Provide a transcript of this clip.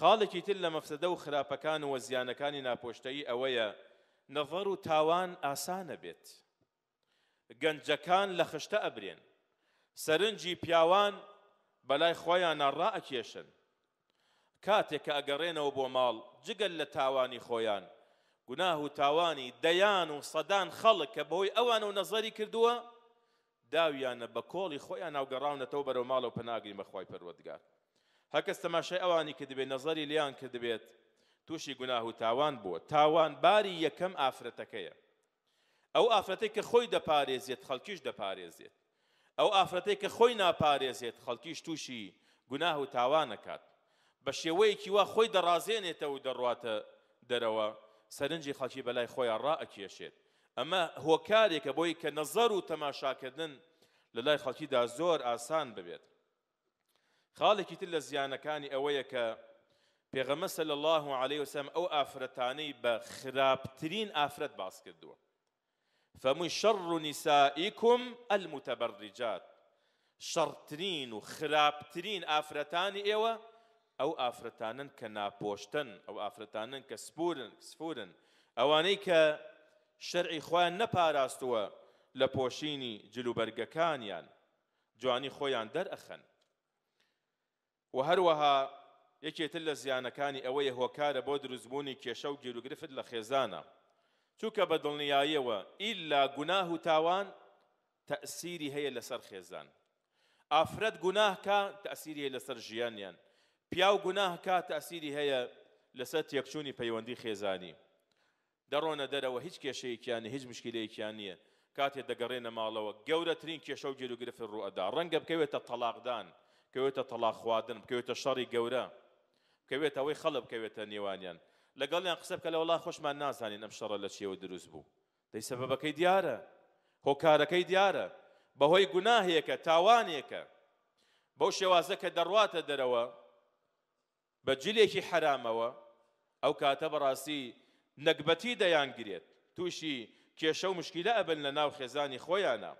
خاڵێکی تر لە مەفسدە و خراپەکان و زیانەکانی ناپۆشتایی ئەوەیە نەڤەر و تاوان ئاسانە بێت گەنجەکان لە خشتە ئەبرێن سەرنجی پیاوان بەلای خۆیان ڕائەکێشن کاتێک کە ئەگەڕێنەوە بۆ ماڵ جگەل لە تاوانی خۆیان گوناه و تاوانی دەیان و سەدان خەڵک کە بەهۆی ئەوان و نەزەری کردووە داویانە بە کۆڵی خۆیان ناوگەڕاونەتەوە بەرەو ماڵ و پەناگرین بەخوای پەروەردگار هەکەس تەماشای ئەوانی کە دەبێت نەزەری لیان کە دەبێت تووشی گوناه و تاوان بووە تاوان باری یەکەم ئافرەتەکەیە ئەو ئافرەتەی کە خۆی دەپارێزیێت خەڵکیش دەپارێزیێت ئەو ئافرەتەی کە خۆی ناپارێزیێت خەڵکیش تووشی گوناه و تاوانەکات بە شێوەیەکی وا خۆی دەڕازێنێتە و دەڕاتە دەرەوە سەرنجی خەڵکی بەلای خۆیان ڕائەکێشێت ئەمە هۆکارێکە بۆی کە نەزەر و تەماشاکردن لە لای خەڵکیدا زۆر ئاسان ببێت خاڵێکی تر زيانا زیانەکانی ئەوەیە کە پێغەمە الله عليه وسلم أو أفرتاني بە خراپترین ئافرەت باس کردووە فەمووی شەڕ و نیسائیکم ئەلمتەبەڕجات شەڕترین و خراپترین ئافرەتانی ئێوە إيوه ئەو ئافرەتانن کە ناپۆشتن ئەو ئافرەتانن کە سپورن سفورن ئەوانەی کە شەرعی خۆیان نەپاراستووە لە پۆشینی جلوبەرگەکانیان جوانی خۆیان دەرەخەن و هەروەها یەکێتر لە زیانەکانی ئەوەیە هۆکارە بۆ دروستبوونی کێشە و گیرروگرفت لە خێزانە چووکە بە دڵنیاییەوە ئیلا گوناه و تاوان تەسیری هەیە لەسەر خێزان ئافرەت گوناهکە تەسیری هەیە لەسەر ژیانیان پیا و گوناهکە تەسیری هەیە لەسەر تێکچوونی پەیوەندی خێزانی دەڕۆنە دەرەوە هیچ کێشەیەکیانە هیچ مشکلەیەکیان نییە کاتێ دەگەڕێنە ماڵەوە گەورەترین کێشە و گیرروگرفت ڕوئەدا ڕەنگە بکەوێتە تەلاقدان کەوێتە تەلاخواردن بکەوێتە شەڕی گەورە بکەوێت ئەوەی خەڵب بکەوێتە نێوانیان لەگەڵیان قسە بکە لە وڵا خۆشمان نازانین ئەم شەڕە لە چیەوە دروست بوو دەی سەبەکەی دیارە هۆکارەکەی دیارە بەهۆی گوناهەیەکە تاوانێکە بەو شێوازە کە دەڕواتە دەرەوە بە جلێکی حرامەوە ئەو کاتە بەڕاستی نەکبەتی دەیانگرێت تووشی کێشە و مشکیلە ئەبن لە ناو خێزانی خۆیانە.